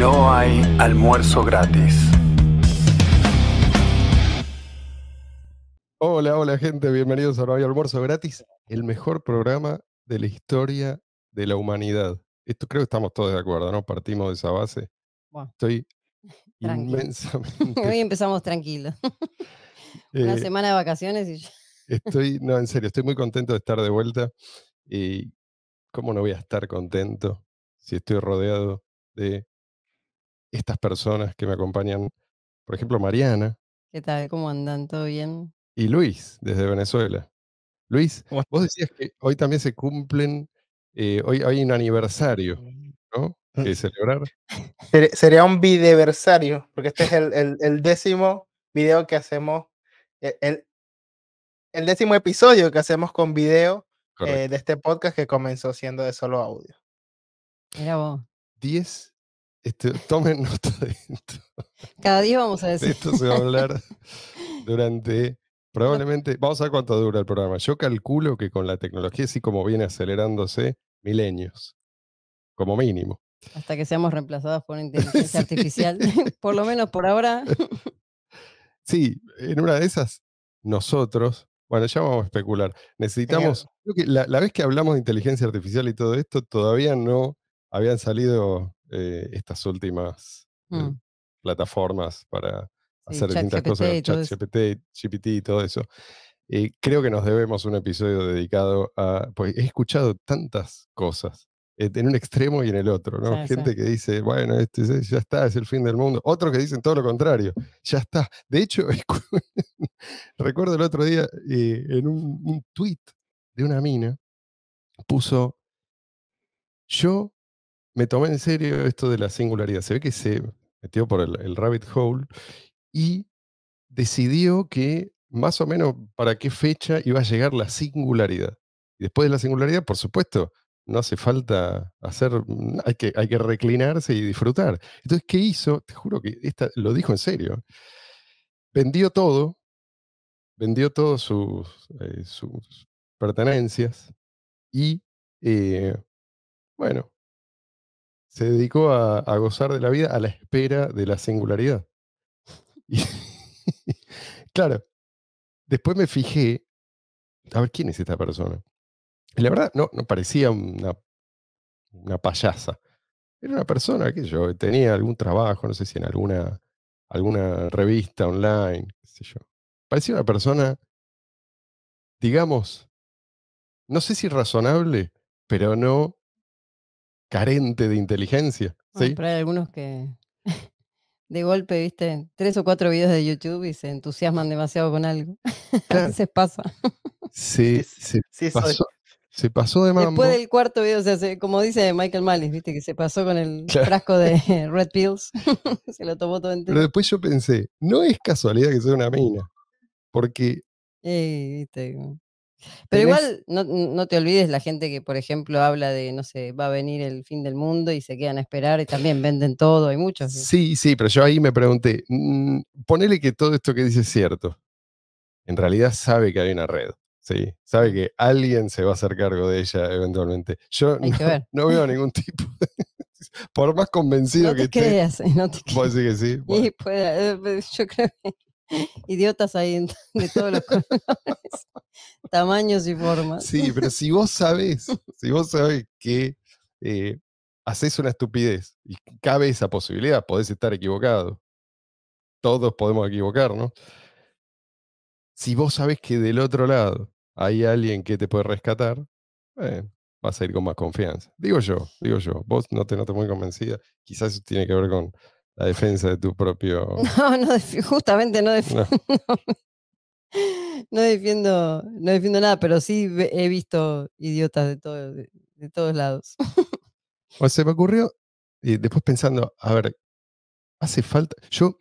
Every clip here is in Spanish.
No hay almuerzo gratis. Hola, hola gente, bienvenidos a No almuerzo gratis, el mejor programa de la historia de la humanidad. Esto creo que estamos todos de acuerdo, ¿no? Partimos de esa base. Estoy tranquilo. inmensamente. Hoy empezamos tranquilo. Eh, Una semana de vacaciones y yo... Estoy, no, en serio, estoy muy contento de estar de vuelta. Y cómo no voy a estar contento si estoy rodeado de estas personas que me acompañan. Por ejemplo, Mariana. ¿Qué tal? ¿Cómo andan? ¿Todo bien? Y Luis, desde Venezuela. Luis, vos decías que hoy también se cumplen, eh, hoy hay un aniversario, ¿no? Mm. Que celebrar. Sería un videversario, porque este es el, décimo video que hacemos, e-, el, décimo episodio que hacemos con video eh, de este podcast que comenzó siendo de solo audio. Mira vos. Diez este, tomen nota de esto. Cada día vamos a decir. esto se va a hablar durante. Probablemente, vamos a ver cuánto dura el programa. Yo calculo que con la tecnología, así como viene acelerándose, milenios, como mínimo. Hasta que seamos reemplazados por inteligencia artificial, por lo menos por ahora. sí, en una de esas, nosotros, bueno, ya vamos a especular. Necesitamos, creo que la vez que hablamos de inteligencia artificial y todo esto, todavía no habían salido eh, estas últimas eh, mm. plataformas para hacer distintas cosas, ChatGPT, GPT y todo eso. Eh, creo que nos debemos un episodio dedicado a, pues he escuchado tantas cosas en un extremo y en el otro, ¿no? Gente que dice, bueno, esto ya está, es el fin del mundo. Otros que dicen todo lo contrario, ya está. De hecho, recuerdo el otro día en un, un, tweet de una mina, puso, yo me tomé en serio esto de la singularidad. Se ve que se metió por el, rabbit hole y decidió que más o menos para qué fecha iba a llegar la singularidad. Y después de la singularidad, por supuesto, no hace falta hacer, mm, hay que, hay que reclinarse y disfrutar. Entonces, ¿qué hizo? Te juro que lo dijo en serio. Vendió todo, vendió todas eh, sus, pertenencias y, eh, bueno, se dedicó a, gozar de la vida a la espera de la singularidad. claro, después me fijé, a ver quién es esta persona. la verdad, no, no parecía una, una payasa. Era una persona que yo tenía algún trabajo, no sé si en alguna, alguna revista online, qué sé yo. Parecía una persona, digamos, no sé si razonable, pero no carente de inteligencia. Pero hay algunos que de golpe, viste, tres o cuatro videos de YouTube y se entusiasman demasiado con algo. Se A veces pasa. Sí, se, sí, pasó, se pasó de mambo. Después del cuarto video, o sea, como dice Michael Malice, viste, que se pasó con el frasco de Red Pills. se lo tomó todo entero. Pero después yo pensé, no es casualidad que sea una mina. Porque. Pero igual no, te olvides la gente que, por ejemplo, habla de, no sé, va a venir el fin del mundo y se quedan a esperar y también venden todo, hay muchos. Sí, sí, pero yo ahí me pregunté, mm, ponele que todo esto que dice es cierto. En realidad sabe que hay una red, ¿sí? Sabe que alguien se va a hacer cargo de ella eventualmente. Yo no, veo ningún tipo Por más convencido que creas, no te que sí? Eh, pues, yo creo que idiotas ahí de todos los tamaños y formas. Sí, pero si vos sabés, si vos sabés que eh, haces una estupidez y cabe esa posibilidad, podés estar equivocado. Todos podemos equivocarnos. Si vos sabés que del otro lado hay alguien que te puede rescatar, eh, vas a ir con más confianza. Digo yo, digo yo. Vos no te notas muy convencida. Quizás eso tiene que ver con la defensa de tu propio. No, no justamente no, no. defiendo. No defiendo nada, pero sí he visto idiotas de, todo, de, todos lados. O se me ocurrió, y después pensando, a ver, hace falta. Yo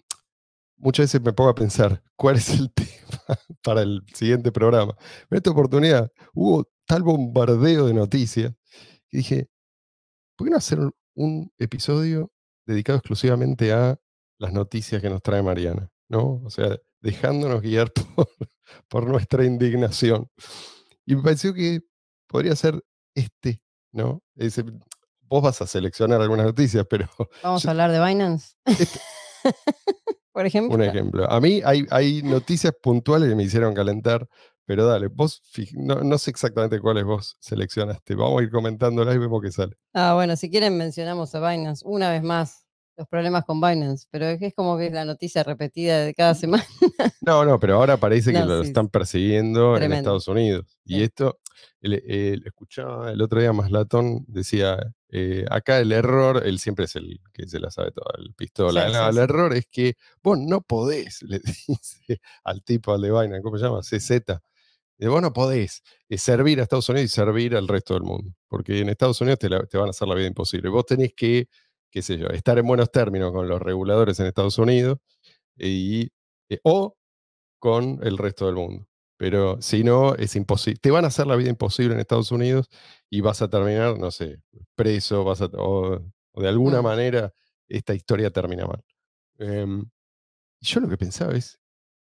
muchas veces me pongo a pensar, ¿cuál es el tema para el siguiente programa? En esta oportunidad hubo tal bombardeo de noticias que dije, ¿por qué no hacer un episodio dedicado exclusivamente a las noticias que nos trae Mariana, ¿no? O sea, dejándonos guiar por, nuestra indignación. Y me pareció que podría ser este, ¿no? Ese, vos vas a seleccionar algunas noticias, pero... Vamos a hablar de Binance. Este por ejemplo. Un ejemplo. A mí hay, hay noticias puntuales que me hicieron calentar, pero dale, vos no, no, sé exactamente cuáles vos seleccionaste. Vamos a ir comentándolas y vemos qué sale. Ah, bueno, si quieren mencionamos a Binance una vez más los problemas con Binance, pero es como que es la noticia repetida de cada mm. semana. No, no, pero ahora parece que lo están persiguiendo en Estados Unidos. Y esto, el, escuchaba el otro día más latón, decía, eh, acá el error, él siempre es el que se la sabe todo, el pistola. el error es que vos no podés, le dice al tipo, al de Binance, ¿cómo se llama? CZ vos no podés eh, servir a Estados Unidos y servir al resto del mundo, porque en Estados Unidos te, van a hacer la vida imposible. Vos tenés que, qué sé yo, estar en buenos términos con los reguladores en Estados Unidos eh, o con el resto del mundo. Pero si no, es imposible. Te van a hacer la vida imposible en Estados Unidos y vas a terminar, no sé, preso, vas o, de alguna mm. manera esta historia termina mal. Em, yo lo que pensaba es,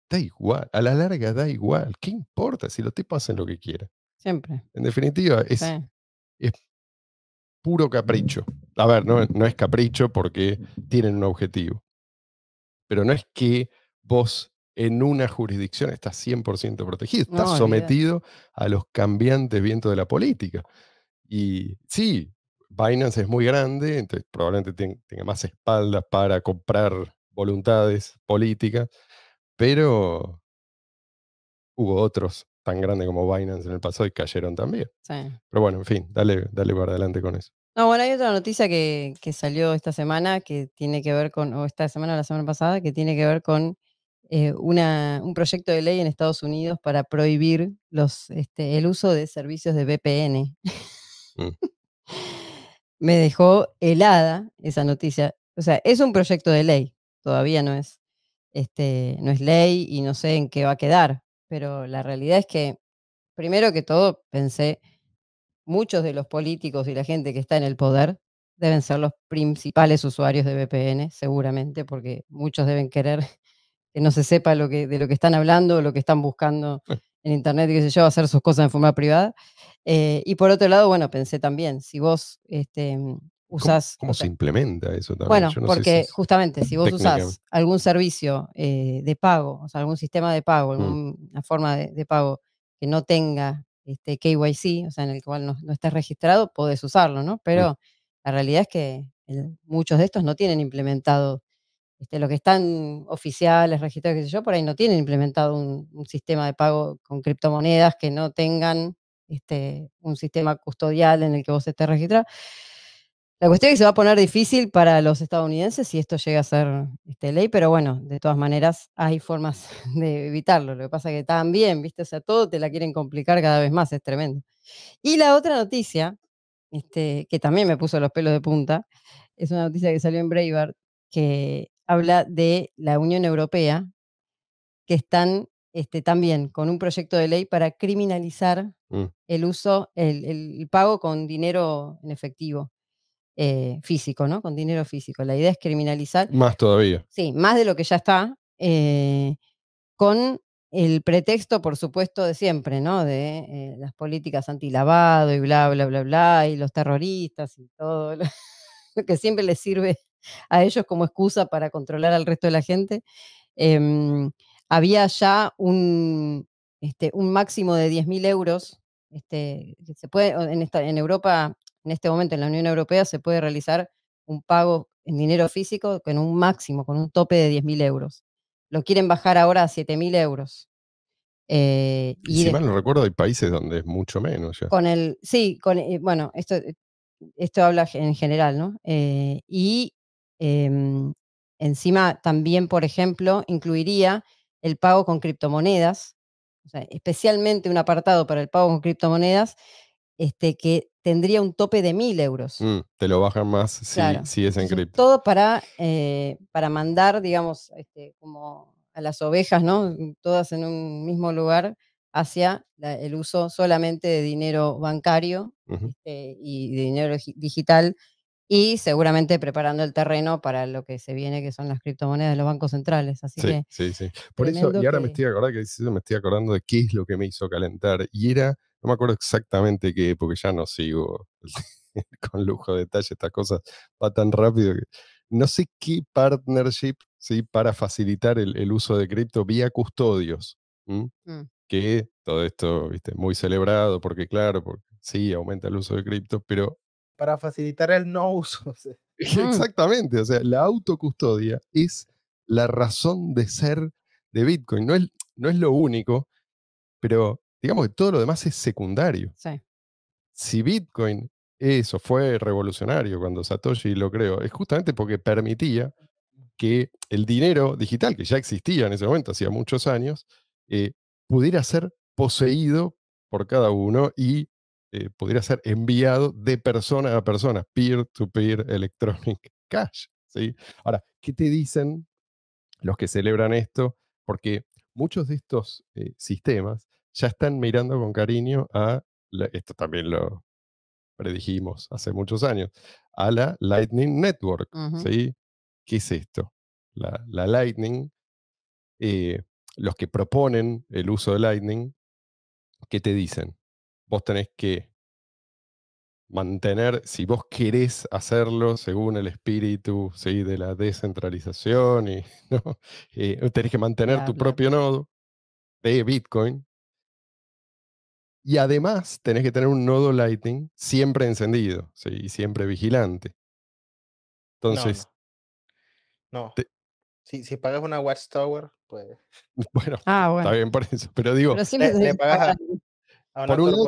da igual, a la larga da igual, ¿qué importa si los tipos hacen lo que quieran? Siempre. En definitiva, es, es puro capricho. A ver, no, no es capricho porque tienen un objetivo, pero no es que vos en una jurisdicción estás 100% protegido, estás sometido a los cambiantes vientos de la política. Y sí, Binance es muy grande, entonces probablemente tenga más espaldas para comprar voluntades políticas, pero hubo otros tan grandes como Binance en el pasado y cayeron también. Pero bueno, en fin, dale, para adelante con eso. No, bueno, hay otra noticia que, salió esta semana que tiene que ver con, o esta semana o la semana pasada, que tiene que ver con eh, una, un proyecto de ley en Estados Unidos para prohibir los, este, el uso de servicios de VPN. Mm. Me dejó helada esa noticia. O sea, es un proyecto de ley, todavía no es. Este, no es ley y no sé en qué va a quedar, pero la realidad es que, primero que todo, pensé, muchos de los políticos y la gente que está en el poder deben ser los principales usuarios de VPN, seguramente, porque muchos deben querer que no se sepa lo que, de lo que están hablando, lo que están buscando eh. en Internet, qué sé yo, hacer sus cosas en forma privada. Eh, y por otro lado, bueno, pensé también, si vos este, ¿Cómo, se implementa eso también? Bueno, porque justamente si vos usás algún servicio eh, de pago, o sea, algún sistema de pago, mm. alguna forma de, pago que no tenga este KYC, o sea, en el cual no, no estés registrado, podés usarlo, ¿no? Mm. Pero la realidad es que muchos de estos no tienen implementado. Este, lo que están oficiales, registrados, qué sé yo, por ahí no tienen implementado un, sistema de pago con criptomonedas que no tengan este, un sistema custodial en el que vos estés registrado. La cuestión es que se va a poner difícil para los estadounidenses si esto llega a ser este, ley, pero bueno, de todas maneras hay formas de evitarlo. Lo que pasa es que también, ¿viste? O sea, todo te la quieren complicar cada vez más, es tremendo. Y la otra noticia, este, que también me puso los pelos de punta, es una noticia que salió en Breitbart que habla de la Unión Europea, que están este, también con un proyecto de ley para criminalizar mm. el uso, el pago con dinero en efectivo. Eh, físico, ¿no? Con dinero físico. La idea es criminalizar. Más todavía. Sí, más de lo que ya está, eh, con el pretexto, por supuesto, de siempre, ¿no? De eh, las políticas antilavado y bla, bla, bla, bla, y los terroristas y todo lo, que siempre les sirve a ellos como excusa para controlar al resto de la gente. Em, había ya un, este, máximo de 10.000 euros. Este, se puede, en, en Europa en este momento en la Unión Europea se puede realizar un pago en dinero físico con un máximo, con un tope de 10.000 euros. Lo quieren bajar ahora a 7.000 euros. Eh, y si no recuerdo, hay países donde es mucho menos. Con el, sí, eh, bueno, esto, eh, esto habla en general, ¿no? Eh, y em, encima también, por ejemplo, incluiría el pago con criptomonedas, especialmente un apartado para el pago con criptomonedas este, que tendría un tope de mil euros. Mm, te lo bajan más si, es en cripto. Todo para, eh, para mandar, digamos, este, como a las ovejas, ¿no? Mm, todas en un mismo lugar hacia el uso solamente de dinero bancario este, y dinero digital y seguramente preparando el terreno para lo que se viene, que son las criptomonedas de los bancos centrales. Así que, sí, sí. Por eso, y ahora me estoy acordando que me estoy acordando de qué es lo que me hizo calentar. Y era no me acuerdo exactamente qué, porque ya no sigo con lujo de detalle estas cosas, va tan rápido que no sé qué partnership ¿sí? para facilitar el, uso de cripto vía custodios. Mm. Que todo esto, viste, muy celebrado, porque claro, sí, aumenta el uso de cripto, pero... Para facilitar el no uso. Mm. Exactamente, o sea, la autocustodia es la razón de ser de Bitcoin. No es, no es lo único, pero digamos que todo lo demás es secundario. Si Bitcoin, eso fue revolucionario cuando Satoshi lo creó, es justamente porque permitía que el dinero digital, que ya existía en ese momento, hacía muchos años, eh, pudiera ser poseído por cada uno y eh, pudiera ser enviado de persona a persona, peer-to-peer electronic cash. ¿sí? Ahora, ¿qué te dicen los que celebran esto? Porque muchos de estos eh, sistemas ya están mirando con cariño a, esto también lo predijimos hace muchos años, a la Lightning Network. ¿sí? ¿Qué es esto? La, Lightning, eh, los que proponen el uso de Lightning, ¿qué te dicen? Vos tenés que mantener, si vos querés hacerlo según el espíritu ¿sí? de la descentralización, y, eh, tenés que mantener tu propio nodo de Bitcoin, y además tenés que tener un nodo Lightning siempre encendido y siempre vigilante. Entonces. No. Si, pagas una Watchtower, pues. Bueno, ah, está bien por eso. Pero digo, por un lado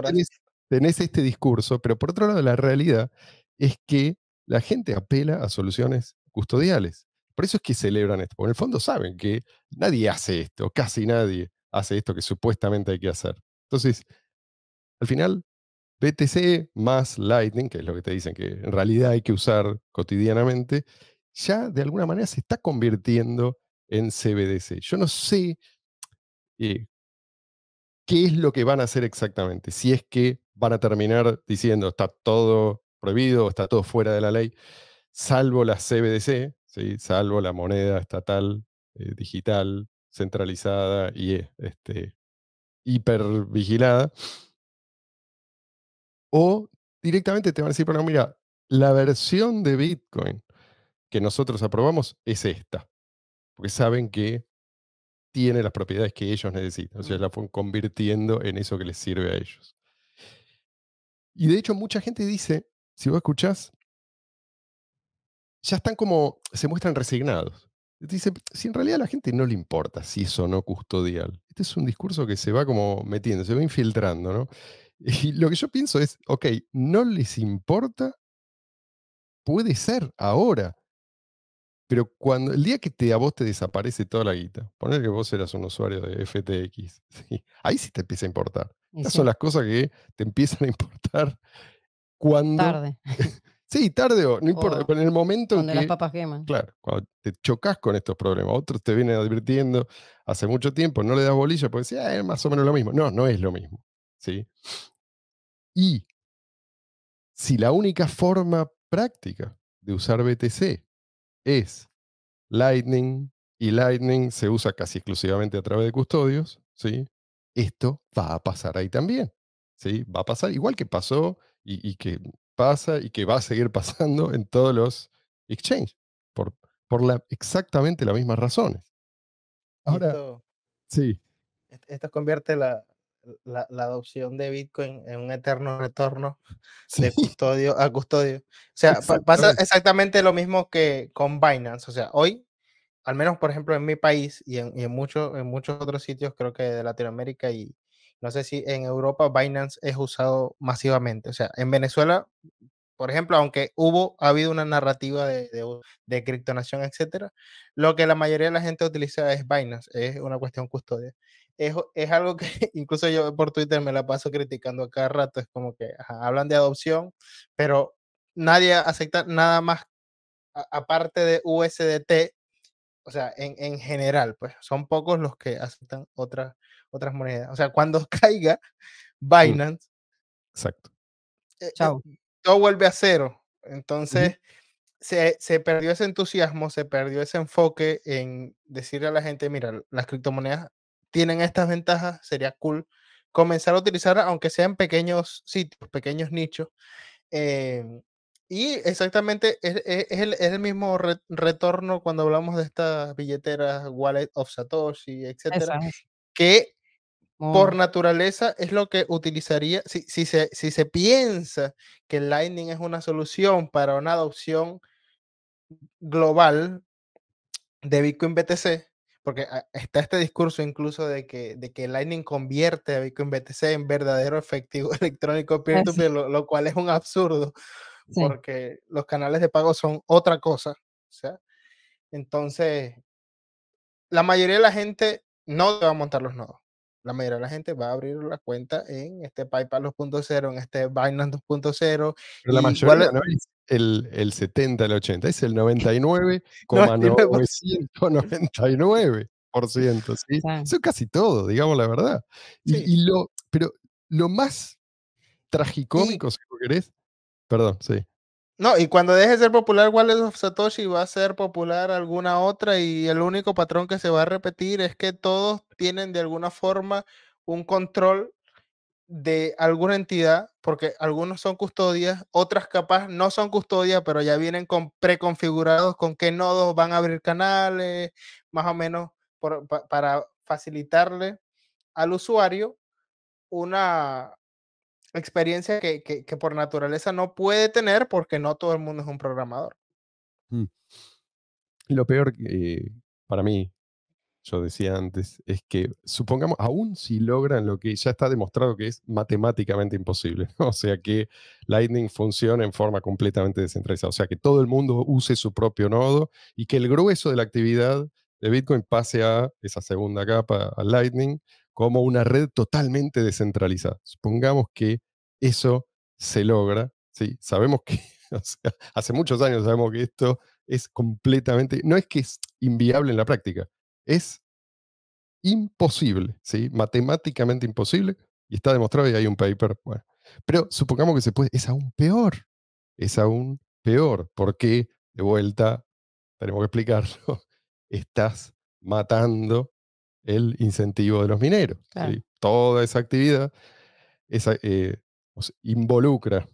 tenés, este discurso, pero por otro lado, la realidad es que la gente apela a soluciones custodiales. Por eso es que celebran esto. Porque en el fondo saben que nadie hace esto, casi nadie hace esto que supuestamente hay que hacer. Entonces, al final, BTC más Lightning, que es lo que te dicen que en realidad hay que usar cotidianamente, ya de alguna manera se está convirtiendo en CBDC. Yo no sé eh, qué es lo que van a hacer exactamente, si es que van a terminar diciendo está todo prohibido, está todo fuera de la ley, salvo la CBDC, ¿sí? salvo la moneda estatal eh, digital centralizada y este, hipervigilada. O directamente te van a decir, bueno, mira, la versión de Bitcoin que nosotros aprobamos es esta, porque saben que tiene las propiedades que ellos necesitan, o sea, la fueron convirtiendo en eso que les sirve a ellos. Y de hecho, mucha gente dice, si vos escuchás, ya están como, se muestran resignados. Dice, si en realidad a la gente no le importa si es o no custodial. Este es un discurso que se va como metiendo, se va infiltrando, ¿no? Y lo que yo pienso es, ok, ¿no les importa? Puede ser ahora. Pero cuando el día que te, a vos te desaparece toda la guita, poner que vos eras un usuario de FTX, ahí sí te empieza a importar. Esas son las cosas que te empiezan a importar cuando. Tarde. sí, tarde o no importa, pero en el momento. Cuando las papas queman. Claro, cuando te chocas con estos problemas. Otros te vienen advirtiendo hace mucho tiempo, no le das bolilla, porque decís, ah, es más o menos lo mismo. No, no es lo mismo. ¿sí? Y si la única forma práctica de usar BTC es Lightning y Lightning se usa casi exclusivamente a través de custodios, ¿sí? esto va a pasar ahí también. ¿sí? Va a pasar igual que pasó y, que pasa y que va a seguir pasando en todos los exchanges, por, por exactamente las mismas razones. Ahora, sí. E, esto convierte la, la, adopción de Bitcoin en un eterno retorno de custodio a custodio. O sea, pasa exactamente lo mismo que con Binance. O sea, hoy, al menos por ejemplo en mi país y en, en, muchos otros sitios, creo que de Latinoamérica y no sé si en Europa, Binance es usado masivamente. O sea, en Venezuela, por ejemplo, aunque hubo, ha habido una narrativa de, de criptonación, etcétera, lo que la mayoría de la gente utiliza es Binance, es una cuestión custodia es, es, algo que incluso yo por Twitter me la paso criticando a cada rato. Es como que hablan de adopción, pero nadie acepta nada más aparte de USDT. O sea, en, en, general, pues son pocos los que aceptan otras otras monedas. O sea, cuando caiga mm. Binance. Exacto. Eh, eh, Chao. Todo vuelve a cero. Entonces, se, se, perdió ese entusiasmo, se perdió ese enfoque en decirle a la gente, mira, las criptomonedas tienen estas ventajas, sería cool comenzar a utilizar, aunque sean pequeños sitios, pequeños nichos. Em, y exactamente es, e, el, mismo retorno cuando hablamos de estas billeteras Wallet of Satoshi, etcétera, que por naturaleza es lo que utilizaría, si, si, se, si se piensa que Lightning es una solución para una adopción global de Bitcoin BTC, porque ah, está este discurso incluso de que, de que Lightning convierte a Bitcoin BTC en verdadero efectivo electrónico lo, cual es un absurdo, porque los canales de pago son otra cosa. O sea, entonces, la mayoría de la gente no va a montar los nodos la mayoría de la gente va a abrir la cuenta en este PayPal 2.0, en este Binance 2.0. la mayoría no es el, 70, el 80, es el 99,999%. Eso es casi todo, digamos la verdad. Y, lo, pero lo más tragicómico, si lo querés, perdón, sí. No, y cuando deje de ser popular Wallet of Satoshi, va a ser popular alguna otra y el único patrón que se va a repetir es que todos tienen de alguna forma un control de alguna entidad, porque algunos son custodias, otras capaz no son custodias, pero ya vienen con preconfigurados con qué nodos van a abrir canales, más o menos para facilitarle al usuario una, experiencia que, por naturaleza no puede tener porque no todo el mundo es un programador. Mm. Lo peor para mí, yo decía antes, es que supongamos, aún si logran lo que ya está demostrado que es matemáticamente imposible, o sea que Lightning funcione en forma completamente descentralizada, o sea que todo el mundo use su propio nodo y que el grueso de la actividad de Bitcoin pase a esa segunda capa, a Lightning, como una red totalmente descentralizada. Supongamos que eso se logra, ¿sí? Sabemos que, hace muchos años sabemos que esto es completamente, no es que es inviable en la práctica, es imposible, ¿sí? Matemáticamente imposible, y está demostrado y hay un paper, bueno. Pero supongamos que se puede, es aún peor, es aún peor, porque, de vuelta, tenemos que explicarlo, estás matando el incentivo de los mineros. Toda esa actividad esa, eh, involucra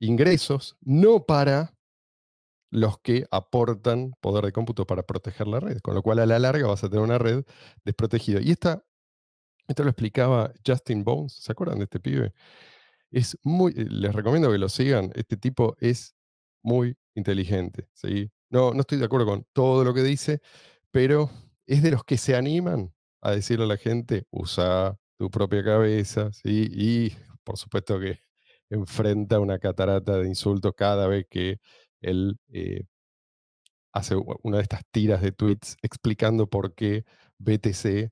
ingresos no para los que aportan poder de cómputo para proteger la red, con lo cual a la larga vas a tener una red desprotegida. Y esta, esto lo explicaba Justin Bones, ¿se acuerdan de este pibe? Es muy, eh, les recomiendo que lo sigan, este tipo es muy inteligente, ¿sí? No, no estoy de acuerdo con todo lo que dice, pero es de los que se animan a decirle a la gente, usa tu propia cabeza, ¿sí? y por supuesto que enfrenta una catarata de insultos cada vez que él eh, hace una de estas tiras de tweets explicando por qué BTC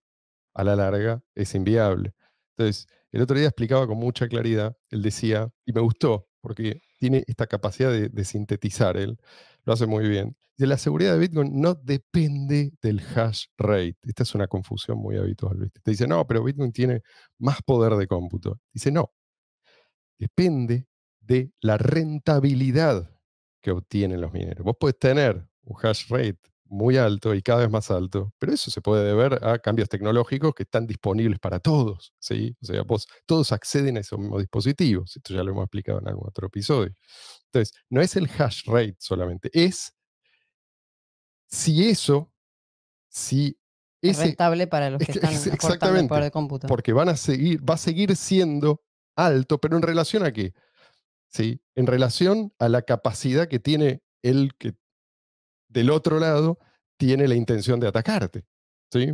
a la larga es inviable. Entonces, el otro día explicaba con mucha claridad, él decía, y me gustó, porque tiene esta capacidad de, sintetizar él, lo hace muy bien. la seguridad de Bitcoin no depende del hash rate. Esta es una confusión muy habitual. ¿viste? Te dice, no, pero Bitcoin tiene más poder de cómputo. Dice, no. Depende de la rentabilidad que obtienen los mineros. Vos podés tener un hash rate muy alto y cada vez más alto, pero eso se puede deber a cambios tecnológicos que están disponibles para todos, ¿sí? O sea, todos acceden a esos mismos dispositivos, esto ya lo hemos explicado en algún otro episodio. Entonces, no es el hash rate solamente, es si eso, si... Es rentable para los que están exactamente, el Porque van a seguir, va a seguir siendo alto, pero en relación a qué? ¿Sí? En relación a la capacidad que tiene el que del otro lado tiene la intención de atacarte. ¿sí?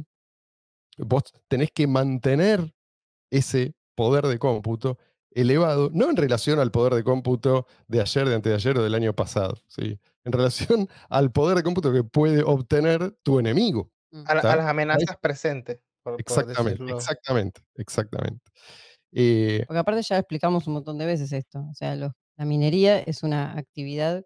Vos tenés que mantener ese poder de cómputo elevado, no en relación al poder de cómputo de ayer, de antes ayer o del año pasado, ¿sí? en relación al poder de cómputo que puede obtener tu enemigo. A, las amenazas presentes. exactamente, exactamente, exactamente, eh Porque aparte ya explicamos un montón de veces esto. O sea, la minería es una actividad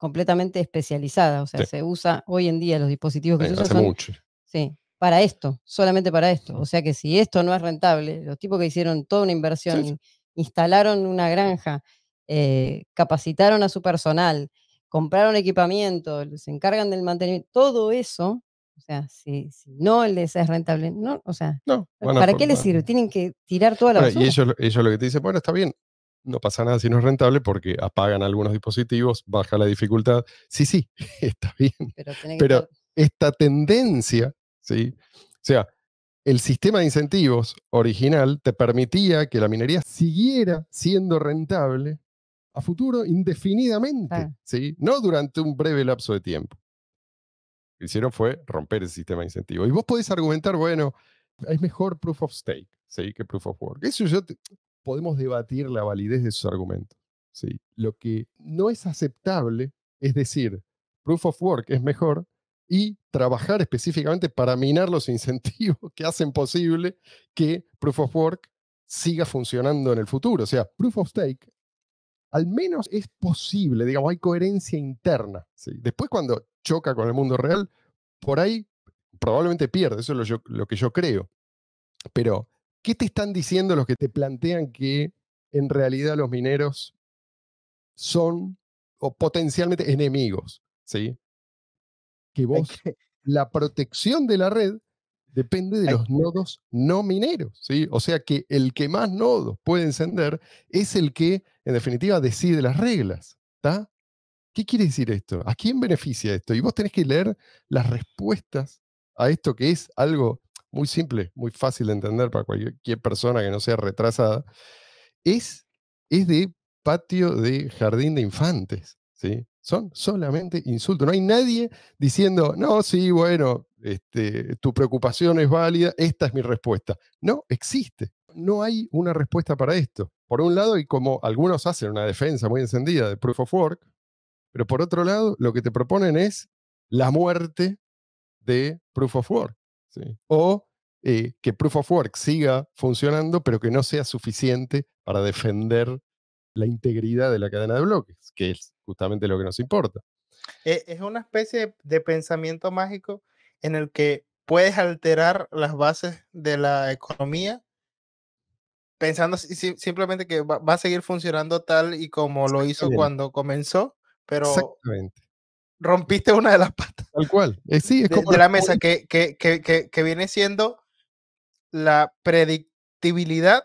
completamente especializada. O sea, se usa hoy en día los dispositivos que se usan. mucho. Sí, para esto, solamente para esto. O sea que si esto no es rentable, los tipos que hicieron toda una inversión, instalaron una granja, eh, capacitaron a su personal, compraron equipamiento, se encargan del mantenimiento, todo eso. O sea, si, si no les es rentable, no, o sea, ¿para qué les sirve? Tienen que tirar toda la Y ellos lo que te dicen, bueno, está bien, no pasa nada si no es rentable porque apagan algunos dispositivos, baja la dificultad. Sí, sí, está bien. Pero, esta tendencia, ¿sí? O sea, el sistema de incentivos original te permitía que la minería siguiera siendo rentable a futuro indefinidamente, ¿sí? No durante un breve lapso de tiempo. Lo que hicieron fue romper el sistema de incentivos. Y vos podés argumentar, bueno, es mejor proof of stake, ¿sí? Que proof of work. Eso yo podemos debatir la validez de sus argumentos. ¿sí? Lo que no es aceptable es decir, proof of work es mejor y trabajar específicamente para minar los incentivos que hacen posible que proof of work siga funcionando en el futuro. O sea, proof of stake al menos es posible, digamos, hay coherencia interna. ¿sí? Después cuando choca con el mundo real, por ahí probablemente pierde, eso es lo, lo que yo creo. Pero ¿Qué te están diciendo los que te plantean que en realidad los mineros son o potencialmente enemigos? ¿sí? Que vos, la protección de la red depende de los nodos no mineros, ¿sí? O sea que el que más nodos puede encender es el que, en definitiva, decide las reglas, ¿Qué quiere decir esto? ¿A quién beneficia esto? Y vos tenés que leer las respuestas a esto que es algo muy simple, muy fácil de entender para cualquier persona que no sea retrasada, es, es de patio de jardín de infantes. ¿sí? Son solamente insultos. No hay nadie diciendo, no, sí, bueno, este, tu preocupación es válida, esta es mi respuesta. No existe. No hay una respuesta para esto. Por un lado, y como algunos hacen una defensa muy encendida de Proof of Work, pero por otro lado, lo que te proponen es la muerte de Proof of Work. O eh, que Proof of Work siga funcionando, pero que no sea suficiente para defender la integridad de la cadena de bloques, que es justamente lo que nos importa. E-, es una especie de pensamiento mágico en el que puedes alterar las bases de la economía pensando simplemente que va a seguir funcionando tal y como lo hizo cuando comenzó, pero Exactamente rompiste una de las patas. Tal cual. Eh, sí, es de, como de la mesa, que, que, que, que, viene siendo la predictibilidad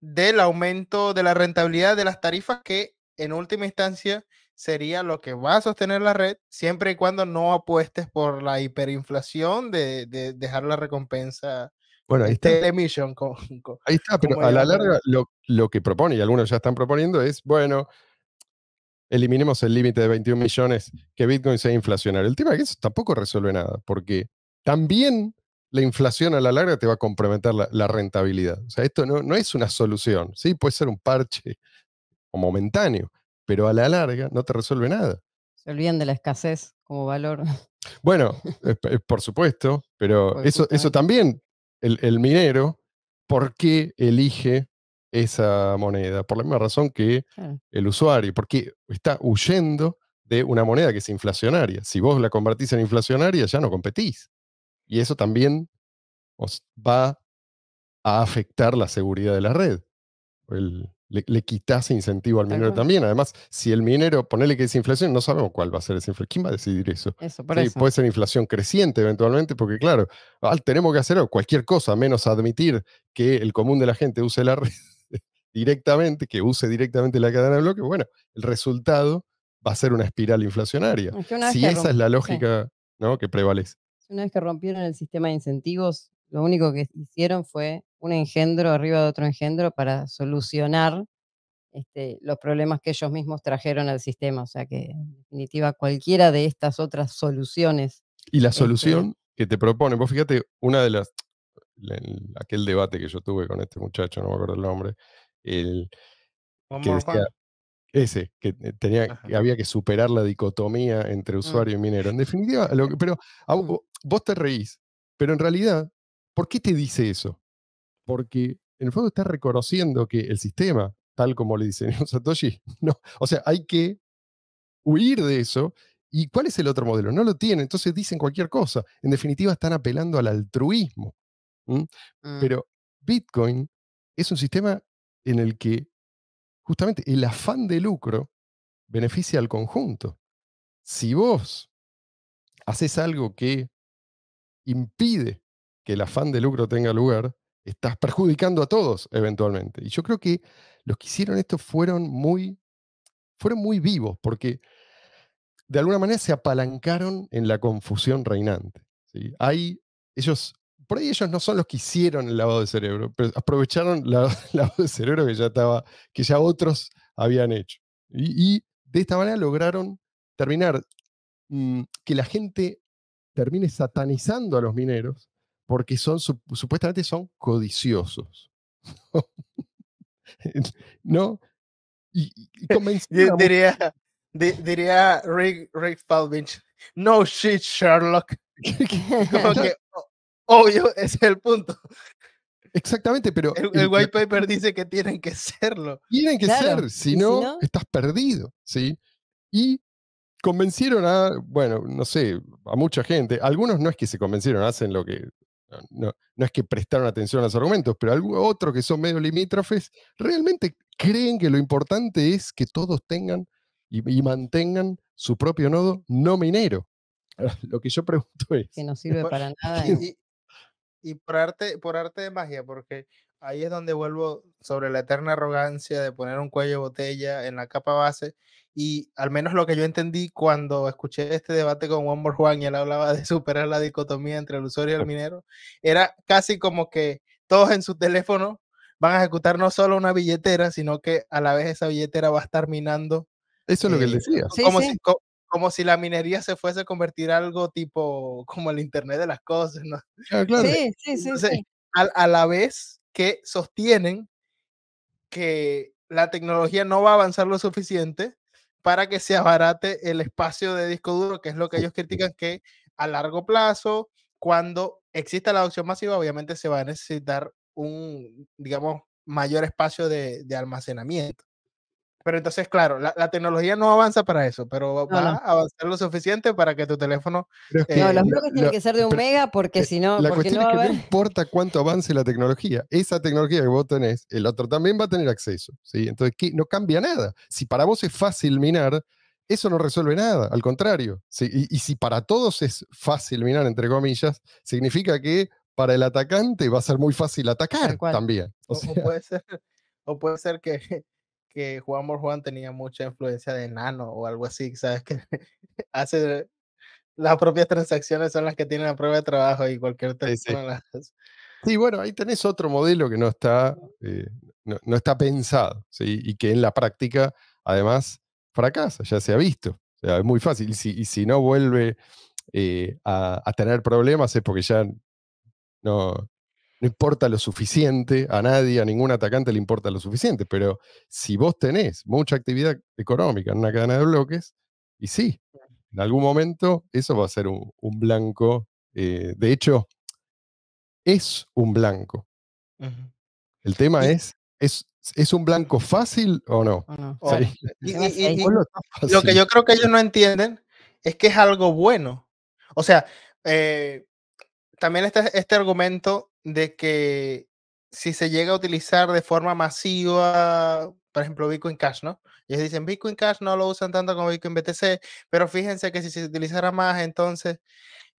del aumento de la rentabilidad de las tarifas que en última instancia sería lo que va a sostener la red siempre y cuando no apuestes por la hiperinflación de, de dejar la recompensa bueno, ahí está. ahí está, pero a la larga lo, lo, que propone, y algunos ya están proponiendo, es, bueno, eliminemos el límite de 21 millones, que Bitcoin sea inflacionario. El tema es que eso tampoco resuelve nada, porque también la inflación a la larga te va a comprometer la, rentabilidad. O sea, esto no, es una solución, ¿sí? Puede ser un parche o momentáneo, pero a la larga no te resuelve nada. Se olviden de la escasez como valor. Bueno, por supuesto, pero eso, eso también, el minero, ¿por qué elige esa moneda, por la misma razón que el usuario, porque está huyendo de una moneda que es inflacionaria. Si vos la convertís en inflacionaria, ya no competís. Y eso también os va a afectar la seguridad de la red. le, quitas incentivo al minero también. Además, si el minero, ponele que es inflación, no sabemos cuál va a ser esa inflación. ¿Quién va a decidir eso? Puede ser inflación creciente eventualmente, porque claro, ah, tenemos que hacer cualquier cosa, menos admitir que el común de la gente use la red directamente, que use directamente la cadena de bloques, bueno, el resultado va a ser una espiral inflacionaria. si esa es la lógica ¿no? que prevalece. Una vez que rompieron el sistema de incentivos, lo único que hicieron fue un engendro arriba de otro engendro para solucionar este, los problemas que ellos mismos trajeron al sistema. O sea que, en definitiva, cualquiera de estas otras soluciones. Y la este solución que te propone, vos fíjate, una de las, aquel debate que yo tuve con este muchacho, no me acuerdo el nombre, el que ese, que eh, tenía, había que superar la dicotomía entre mm. usuario y minero. En definitiva, pero mm. vos te reís, pero en realidad, ¿por qué te dice eso? Porque en el fondo está reconociendo que el sistema, tal como le dice Satoshi, no, o sea, hay que huir de eso. ¿Y cuál es el otro modelo? No lo tienen, entonces dicen cualquier cosa. En definitiva, están apelando al altruismo. Mm. Pero Bitcoin es un sistema en el que justamente el afán de lucro beneficia al conjunto. Si vos haces algo que impide que el afán de lucro tenga lugar, estás perjudicando a todos eventualmente. Y yo creo que los que hicieron esto fueron muy, fueron muy vivos, porque de alguna manera se apalancaron en la confusión reinante. ¿sí? Hay, ellos por ahí ellos no son los que hicieron el lavado de cerebro, pero aprovecharon el lavado de cerebro que ya, estaba, que ya otros habían hecho. Y, de esta manera lograron terminar mm, que la gente termine satanizando a los mineros porque supuestamente son codiciosos. ¿No? Y, diría, Rick, Rick no shit, Sherlock. obvio, ese es el punto. Exactamente, pero... El, white paper dice que tienen que serlo. Tienen que ser, si no, estás perdido, ¿sí? Y convencieron a, bueno, no sé, a mucha gente. Algunos no es que se convencieron, hacen lo que... No, es que prestaron atención a los argumentos, pero otros que son medio limítrofes realmente creen que lo importante es que todos tengan y, mantengan su propio nodo no minero. Lo que yo pregunto es. Que no sirve para nada y por arte, por arte de magia, porque ahí es donde vuelvo sobre la eterna arrogancia de poner un cuello botella en la capa base. Y al menos lo que yo entendí cuando escuché este debate con Juan Juan y él hablaba de superar la dicotomía entre el usuario y el minero, era casi como que todos en su teléfono van a ejecutar no solo una billetera, sino que a la vez esa billetera va a estar minando. Eso es lo que él eh, decía. sí, sí como si la minería se fuese a convertir en algo tipo como el Internet de las Cosas, ¿no? Ah, sí, sí, sí. A, a, la vez que sostienen que la tecnología no va a avanzar lo suficiente para que se abarate el espacio de disco duro, que es lo que ellos critican que a largo plazo, cuando exista la adopción masiva, obviamente se va a necesitar un, digamos, mayor espacio de, de almacenamiento. Pero entonces, claro, la, la, tecnología no avanza para eso, pero va a avanzar lo suficiente para que tu teléfono. no, los bloques tienen que ser de un mega porque si no. La cuestión es que no importa cuánto avance la tecnología, esa tecnología que vos tenés, el otro también va a tener acceso. ¿sí? Entonces, que no cambia nada. Si para vos es fácil minar, eso no resuelve nada, al contrario. ¿sí? Y, si para todos es fácil minar, entre comillas, significa que para el atacante va a ser muy fácil atacar también. puede ser, o puede ser que que Juan Juan tenía mucha influencia de Nano o algo así, ¿sabes? Que hace las propias transacciones son las que tienen la prueba de trabajo y cualquier sí, sí. bueno, ahí tenés otro modelo que no está, eh, no, está pensado ¿sí? y que en la práctica, además, fracasa, ya se ha visto. es muy fácil. Y si, no vuelve eh, a, tener problemas es porque ya no, no importa lo suficiente, a nadie, a ningún atacante le importa lo suficiente, pero si vos tenés mucha actividad económica en una cadena de bloques, y sí, en algún momento eso va a ser un, blanco, eh, de hecho, es un blanco. El tema es, es, un blanco fácil o no? lo que yo creo que ellos no entienden es que es algo bueno. O sea, eh, también este argumento de que si se llega a utilizar de forma masiva, por ejemplo, Bitcoin Cash, ¿no? Ellos dicen Bitcoin Cash no lo usan tanto como Bitcoin BTC, pero fíjense que si se utilizara más, entonces,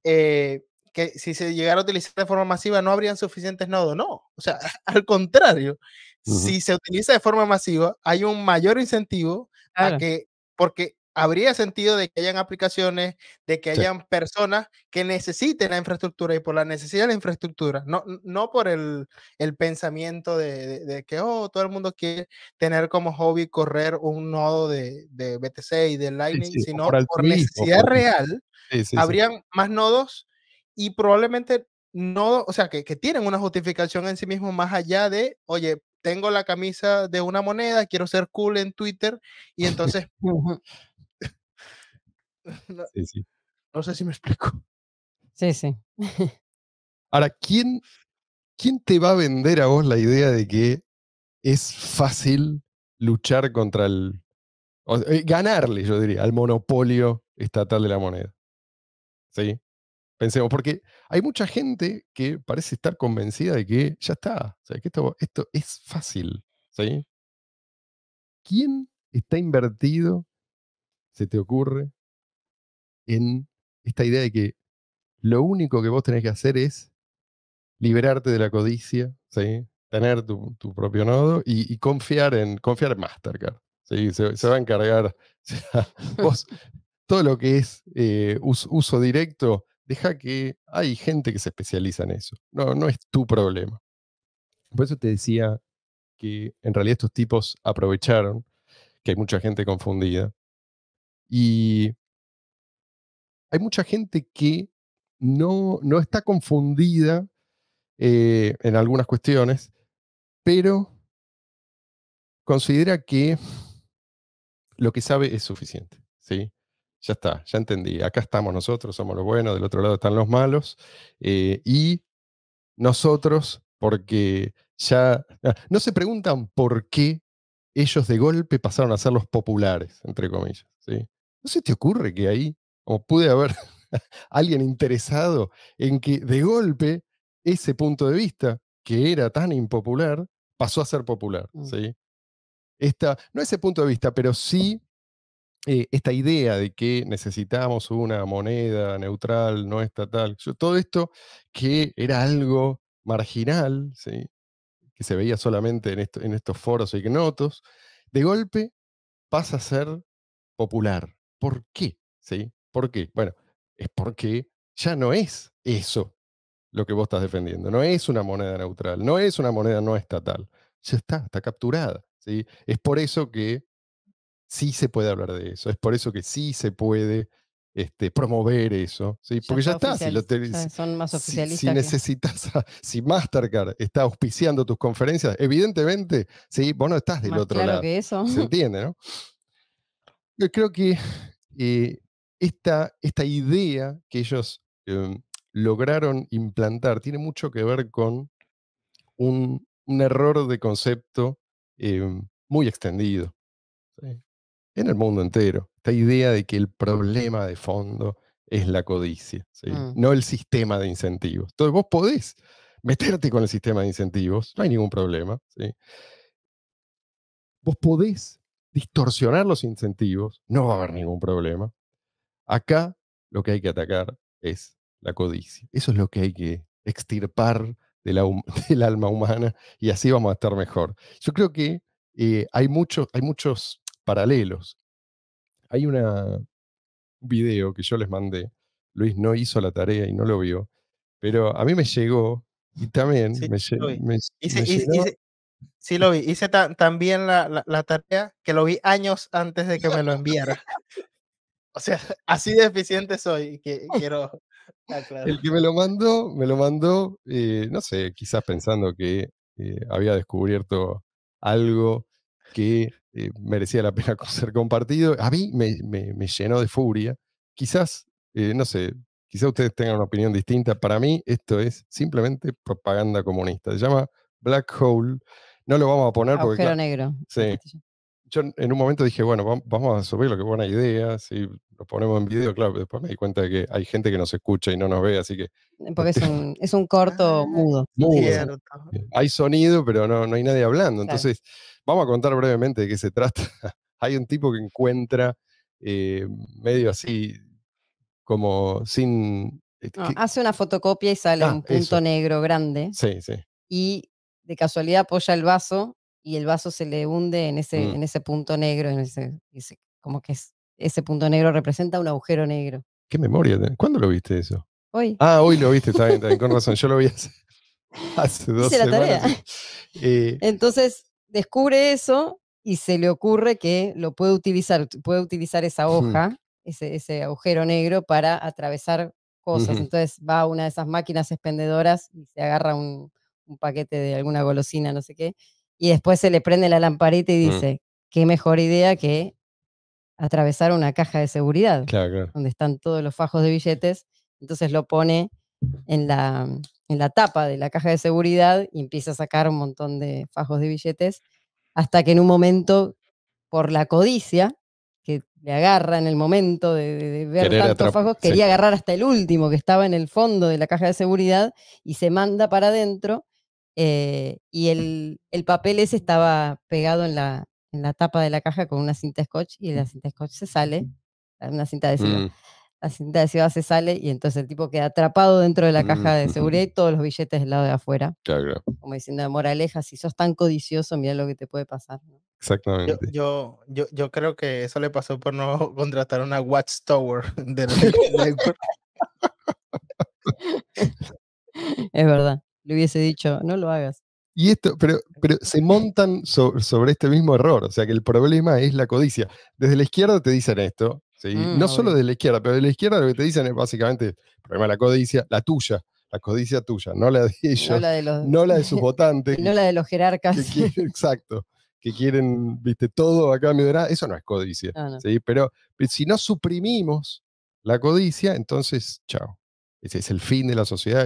eh, que si se llegara a utilizar de forma masiva, no habrían suficientes nodos. No, o sea, al contrario, si se utiliza de forma masiva, hay un mayor incentivo a que, porque habría sentido de que hayan aplicaciones, de que hayan personas que necesiten la infraestructura y por la necesidad de la infraestructura, no, no por el, pensamiento de, que oh, todo el mundo quiere tener como hobby correr un nodo de, de BTC y de Lightning, sino por, necesidad real, habrían más nodos y probablemente no o sea, que, que tienen una justificación en sí mismo más allá de, oye, tengo la camisa de una moneda, quiero ser cool en Twitter y entonces No, sé si me explico. Sí, sí. Ahora, ¿quién, ¿quién te va a vender a vos la idea de que es fácil luchar contra el... Eh, ganarle, yo diría, al monopolio estatal de la moneda? ¿Sí? Pensemos, porque hay mucha gente que parece estar convencida de que ya está, o sea, que esto, esto es fácil, ¿sí? ¿Quién está invertido, se te ocurre, en esta idea de que lo único que vos tenés que hacer es liberarte de la codicia, tener tu, propio nodo y, confiar, en, confiar en Mastercard. Se, va a encargar. todo lo que es eh, uso, uso directo, deja que hay gente que se especializa en eso. No, no es tu problema. Por eso te decía que en realidad estos tipos aprovecharon que hay mucha gente confundida. Y hay mucha gente que no, no está confundida eh, en algunas cuestiones, pero considera que lo que sabe es suficiente. ¿sí? Ya está, ya entendí. Acá estamos nosotros, somos los buenos, del otro lado están los malos. Eh, y nosotros, porque ya no se preguntan por qué ellos de golpe pasaron a ser los populares, entre comillas. ¿sí? ¿No se te ocurre que ahí o pude haber alguien interesado en que de golpe ese punto de vista que era tan impopular pasó a ser popular. Mm. ¿sí? no ese punto de vista, pero sí eh, esta idea de que necesitamos una moneda neutral, no estatal, todo esto que era algo marginal, que se veía solamente en, en estos foros ignotos, de golpe pasa a ser popular. ¿Por qué? ¿Sí? ¿Por qué? Bueno, es porque ya no es eso lo que vos estás defendiendo. No es una moneda neutral, no es una moneda no estatal. Ya está, está capturada. ¿sí? Es por eso que sí se puede hablar de eso, es por eso que sí se puede este, promover eso, ¿sí? porque ya está. si son más oficialistas. Si, necesitas, si Mastercard está auspiciando tus conferencias, evidentemente, ¿sí? vos no estás del otro lado. Que eso. Se entiende, ¿no? Yo creo que eh, esta, idea que ellos em, lograron implantar tiene mucho que ver con un, error de concepto em, muy extendido en el mundo entero. Esta idea de que el problema de fondo es la codicia, mm. no el sistema de incentivos. Entonces vos podés meterte con el sistema de incentivos, no hay ningún problema. Vos podés distorsionar los incentivos, no va a haber ningún problema. Acá lo que hay que atacar es la codicia. Eso es lo que hay que extirpar del alma humana y así vamos a estar mejor. Yo creo que eh, hay, hay muchos paralelos. Hay una, un video que yo les mandé. Luis no hizo la tarea y no lo vio, pero a mí me llegó y también me, llegó. sí, lo vi. Hice también la, tarea que lo vi años antes de que me lo enviara. O sea, así deficiente soy, que quiero aclarar. El que me lo mandó, me lo mandó, eh, no sé, quizás pensando que eh, había descubierto algo que eh, merecía la pena ser compartido. A mí me, llenó de furia. Quizás, no sé, quizás ustedes tengan una opinión distinta. Para mí esto es simplemente propaganda comunista. Se llama Black Hole. No lo vamos a poner ah, porque... Agujero negro. Sí yo en un momento dije, bueno, vamos a subir lo que buena idea, si lo ponemos en video, claro, después me di cuenta de que hay gente que nos escucha y no nos ve, así que... Eh, porque este es un, corto ah, mudo. Hay sonido, pero no, no hay nadie hablando. Entonces, vamos a contar brevemente de qué se trata. hay un tipo que encuentra eh, medio así, como sin... Eh, ah, hace una fotocopia y sale ah, un punto negro grande. Sí, sí. Y de casualidad apoya el vaso y el vaso se le hunde en ese, mm. en ese punto negro, en ese, como que ese punto negro representa un agujero negro. Qué memoria, ¿cuándo lo viste eso? Hoy. Ah, hoy lo viste, con razón, yo lo vi hace, hace dos semanas. Eh, Entonces descubre eso y se le ocurre que lo puede utilizar, puede utilizar esa hoja, ese, agujero negro para atravesar cosas. Entonces va a una de esas máquinas expendedoras y se agarra un, un paquete de alguna golosina, no sé qué, y después se le prende la lamparita y mm. dice, qué mejor idea que atravesar una caja de seguridad, donde están todos los fajos de billetes, entonces lo pone mm, en la, tapa de la caja de seguridad y empieza a sacar un montón de fajos de billetes, hasta que en un momento, por la codicia, que le agarra en el momento de, ver tantos fajos, quería agarrar hasta el último que estaba en el fondo de la caja de seguridad y se manda para adentro eh, y el, el, papel ese estaba pegado en la, en la tapa de la caja con una cinta scotch y la cinta scotch se sale, una cinta de Mm. La cinta se sale y entonces el tipo queda atrapado dentro de la mm, caja de seguridad y todos los billetes del lado de afuera. Claro. Como diciendo, de moraleja, si sos tan codicioso, mira lo que te puede pasar. Exactamente. Yo, yo, yo, creo que eso le pasó por no contratar una Watchtower de Es verdad le hubiese dicho, no lo hagas. Y esto, pero, pero se montan sobre este mismo error, o sea que el problema es la codicia. Desde la izquierda te dicen esto, mm, no solo desde la izquierda, pero desde la izquierda lo que te dicen es básicamente el problema es la codicia, la tuya, la codicia tuya, no la de ellos, no la de, sus votantes. no la de los jerarcas. exacto, que quieren, viste, todo a cambio de nada, eso no es codicia, Pero, pero si no suprimimos la codicia, entonces, chao es, es el fin de la sociedad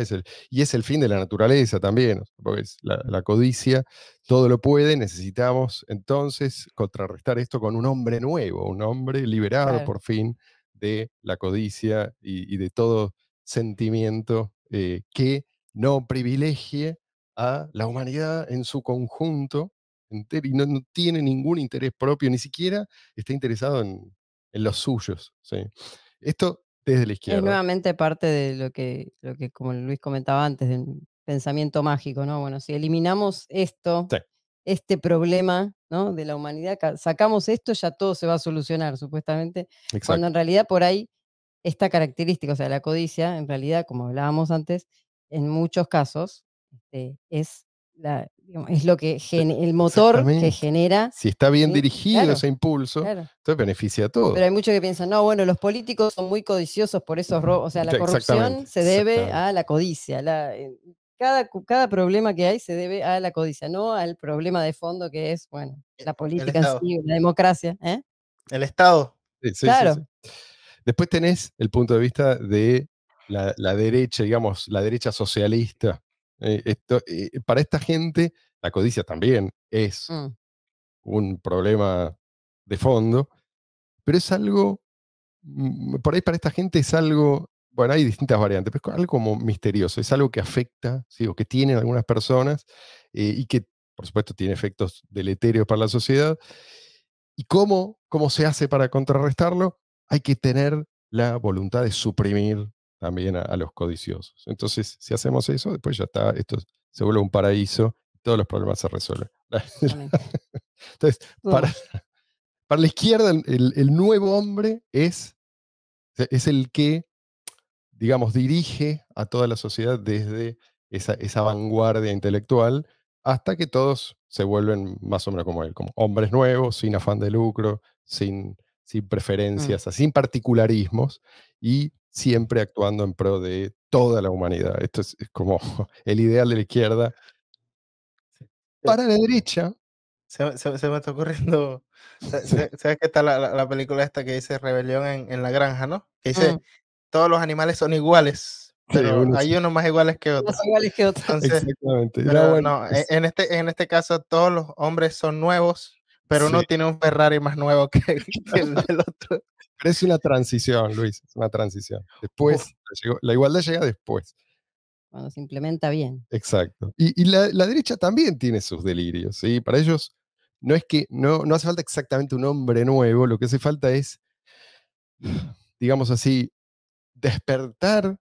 y es el fin de la naturaleza también, porque es la, codicia todo lo puede, necesitamos entonces contrarrestar esto con un hombre nuevo, un hombre liberado por fin de la codicia y, de todo sentimiento eh, que no privilegie a la humanidad en su conjunto y no, tiene ningún interés propio, ni siquiera está interesado en, los suyos. ¿sí? Esto desde la izquierda. Es nuevamente parte de lo que, lo que como Luis comentaba antes, del pensamiento mágico, ¿no? Bueno, si eliminamos esto, este problema, ¿no? De la humanidad, sacamos esto, ya todo se va a solucionar, supuestamente. Cuando en realidad por ahí esta característica, o sea, la codicia, en realidad, como hablábamos antes, en muchos casos este, es la, es lo que eh, el motor que genera. Si está bien dirigido ese impulso, entonces beneficia a todos. Pero hay muchos que piensan, no, bueno, los políticos son muy codiciosos por esos robos. O sea, la corrupción se debe a la codicia. Eh, cada, cada problema que hay se debe a la codicia, no al problema de fondo que es, bueno, la política en la democracia. ¿eh? El Estado. claro. Después tenés el punto de vista de la derecha, digamos, la derecha socialista eh, eh, para esta gente, la codicia también es mm. un problema de fondo, pero es algo, mm, por ahí para esta gente es algo, bueno, hay distintas variantes, pero es algo como misterioso, es algo que afecta, ¿sí? o que tienen algunas personas eh, y que, por supuesto, tiene efectos deleterios para la sociedad. ¿Y cómo, cómo se hace para contrarrestarlo? Hay que tener la voluntad de suprimir también a, los codiciosos. Entonces, si hacemos eso, después ya está, esto se vuelve un paraíso, todos los problemas se resuelven. Entonces, para, para, la izquierda, el, nuevo hombre es, e, es el que, digamos, dirige a toda la sociedad desde esa, esa vanguardia intelectual hasta que todos se vuelven más o menos como él, como hombres nuevos, sin afán de lucro, sin, sin mm. preferencias, sin particularismos, y siempre actuando en pro de toda la humanidad. Esto es, como el ideal de la izquierda para la derecha. Se, me está ocurriendo. ¿Sabes qué que está la, la, película esta que dice Rebelión en, la Granja, no? Que dice: mm. Todos los animales son iguales, pero hay unos más iguales que otros. Más iguales que otros. Exactamente. E, en, este, en este caso, todos los hombres son nuevos, pero uno tiene un Ferrari más nuevo que, el otro. Parece una transición, Luis, una transición. Después, la igualdad llega después. Cuando se implementa bien. Exacto. Y, la, derecha también tiene sus delirios, ¿sí? Para ellos no es que no, no hace falta exactamente un hombre nuevo, lo que hace falta es, digamos así, despertar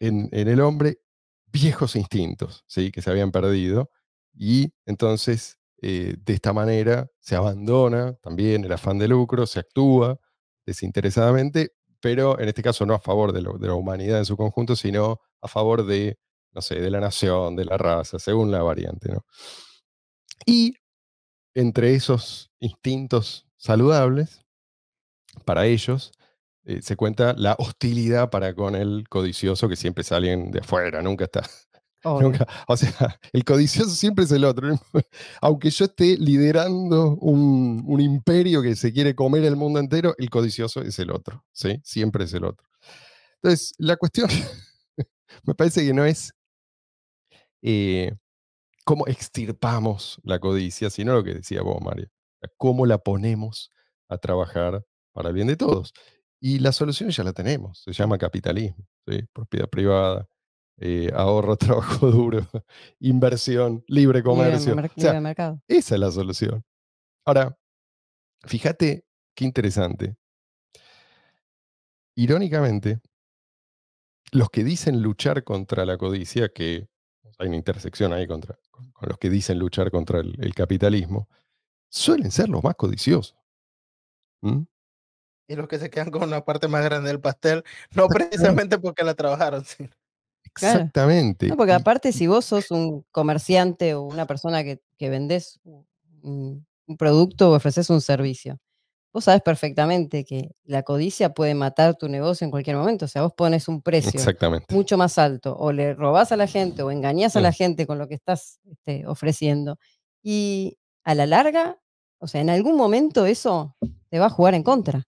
en, el hombre viejos instintos, ¿sí? Que se habían perdido. Y entonces, eh, de esta manera, se abandona también el afán de lucro, se actúa desinteresadamente, pero en este caso no a favor de, la humanidad en su conjunto, sino a favor de, no sé, de la nación, de la raza, según la variante, ¿no? Y entre esos instintos saludables, para ellos, eh, se cuenta la hostilidad para con el codicioso que siempre salen de afuera, nunca está o sea, el codicioso siempre es el otro. Aunque yo esté liderando un, imperio que se quiere comer el mundo entero, el codicioso es el otro. ¿sí? Siempre es el otro. Entonces, la cuestión me parece que no es eh, cómo extirpamos la codicia, sino lo que decía vos, Mario. Cómo la ponemos a trabajar para el bien de todos. Y la solución ya la tenemos. Se llama capitalismo, propiedad privada eh, ahorro, trabajo duro, inversión, libre comercio. Esa es la solución. Ahora, fíjate qué interesante. Irónicamente, los que dicen luchar contra la codicia, que hay una intersección ahí contra, con, los que dicen luchar contra el, capitalismo, suelen ser los más codiciosos. ¿Mm? Y los que se quedan con una parte más grande del pastel, no precisamente porque la trabajaron, sino Exactamente. porque aparte, si vos sos un comerciante o una persona que, que vendés un, producto o ofreces un servicio, vos sabes perfectamente que la codicia puede matar tu negocio en cualquier momento. O sea, vos pones un precio mucho más alto o le robás a la gente o engañás a la gente con lo que estás este, ofreciendo. Y a la larga, o sea, en algún momento eso te va a jugar en contra.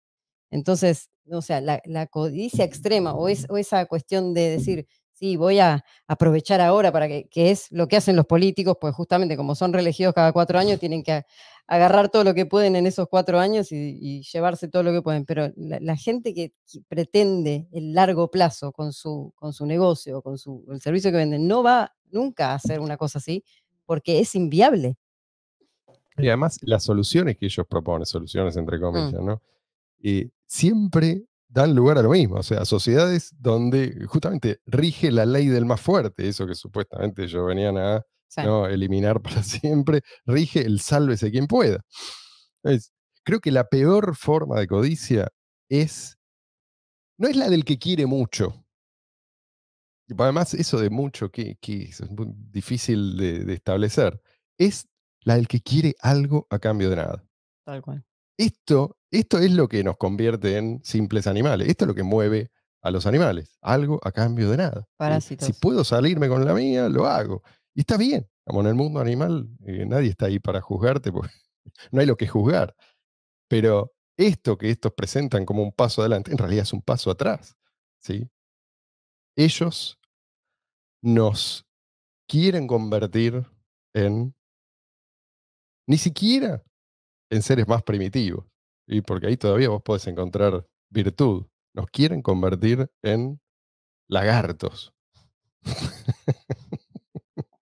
Entonces, o sea, la, codicia extrema o, es, o esa cuestión de decir, sí, voy a aprovechar ahora para que, es lo que hacen los políticos, pues justamente como son reelegidos cada cuatro años, tienen que agarrar todo lo que pueden en esos cuatro años y, llevarse todo lo que pueden. Pero la, gente que, pretende el largo plazo con su, con su negocio, con su, el servicio que venden, no va nunca a hacer una cosa así porque es inviable. Y además las soluciones que ellos proponen, soluciones entre mm. comillas, ¿no? Eh, siempre dan lugar a lo mismo, o sea, sociedades donde justamente rige la ley del más fuerte, eso que supuestamente yo venían a eliminar para siempre, rige el sálvese quien pueda. creo que la peor forma de codicia es, no es la del que quiere mucho. Y además, eso de mucho que, es difícil de, de establecer, es la del que quiere algo a cambio de nada. Tal cual. Esto, esto es lo que nos convierte en simples animales. Esto es lo que mueve a los animales. Algo a cambio de nada. Eh, Parásitos. Si puedo salirme con la mía, lo hago. Y está bien. Como en el mundo animal, eh, nadie está ahí para juzgarte, porque no hay lo que juzgar. Pero esto que estos presentan como un paso adelante, en realidad es un paso atrás. ¿sí? Ellos nos quieren convertir en ni siquiera en seres más primitivos. Y porque ahí todavía vos podés encontrar virtud. Nos quieren convertir en lagartos.